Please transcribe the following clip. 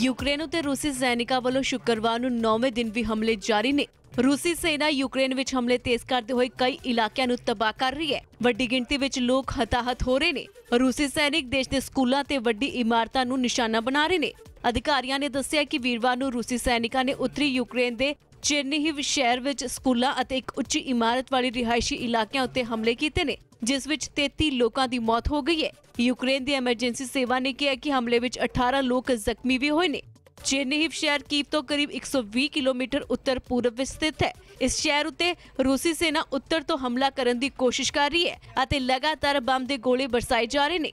Ukraine ਉਤੇ ਰੂਸੀ ਸੈਨਿਕਾਂ ਵੱਲੋਂ ਸ਼ੁੱਕਰਵਾਰ ਨੂੰ 9ਵੇਂ ਦਿਨ ਵੀ ਹਮਲੇ ਜਾਰੀ ਨੇ ਰੂਸੀ ਸੈਨਾ ਯੂਕਰੇਨ ਵਿੱਚ ਹਮਲੇ ਤੇਜ਼ ਕਰਦੇ ਹੋਏ ਕਈ ਇਲਾਕਿਆਂ ਨੂੰ ਤਬਾਹ ਕਰ ਰਹੀ ਹੈ ਵੱਡੀ ਗਿਣਤੀ ਵਿੱਚ ਲੋਕ ਹਤਾਹਤ ਹੋ ਰਹੇ ਨੇ ਰੂਸੀ ਸੈਨਿਕ ਦੇਸ਼ ਦੇ ਸਕੂਲਾਂ ਤੇ ਵੱਡੀ ਇਮਾਰਤਾਂ ਨੂੰ ਨਿਸ਼ਾਨਾ ਬਣਾ ਰਹੇ ਨੇ ਅਧਿਕਾਰੀਆਂ ਨੇ ਦੱਸਿਆ ਕਿ ਵੀਰਵਾਰ ਨੂੰ ਰੂਸੀ ਸੈਨਿਕਾਂ ਨੇ ਉੱਤਰੀ ਯੂਕਰੇਨ ਦੇ ਚੇਰਨੀਹਿਵ ਸ਼ਹਿਰ ਵਿੱਚ ਸਕੂਲਾਂ ਅਤੇ ਇੱਕ ਉੱਚੀ ਇਮਾਰਤ ਵਾਲੀ ਰਿਹਾਇਸ਼ੀ ਇਲਾਕਿਆਂ ਉੱਤੇ ਹਮਲੇ ਕੀਤੇ ਨੇ ਜਿਸ ਵਿੱਚ 33 ਲੋਕਾਂ ਦੀ ਮੌਤ ਹੋ ਗਈ ਹੈ ਯੂਕਰੇਨ ਦੀ ਐਮਰਜੈਂਸੀ ਸੇਵਾ ਨੇ ਕਿਹਾ ਕਿ ਹਮਲੇ ਵਿੱਚ 18 ਲੋਕ ਜ਼ਖਮੀ ਵੀ ਹੋਏ ਨੇ ਚੇਨਹਿਵ ਸ਼ਹਿਰ ਕੀਵ ਤੋਂ ਕਰੀਬ 120 ਕਿਲੋਮੀਟਰ ਉੱਤਰ ਪੂਰਬ ਵਿੱਚ ਸਥਿਤ ਹੈ ਇਸ ਸ਼ਹਿਰ ਉੱਤੇ ਰੂਸੀ ਸੈਨਾ ਉੱਤਰ ਤੋਂ ਹਮਲਾ ਕਰਨ ਦੀ ਕੋਸ਼ਿਸ਼ ਕਰ ਰਹੀ ਹੈ ਅਤੇ ਲਗਾਤਾਰ ਬੰਬ ਦੇ ਗੋਲੇ ਬਰਸਾਏ ਜਾ ਰਹੇ ਨੇ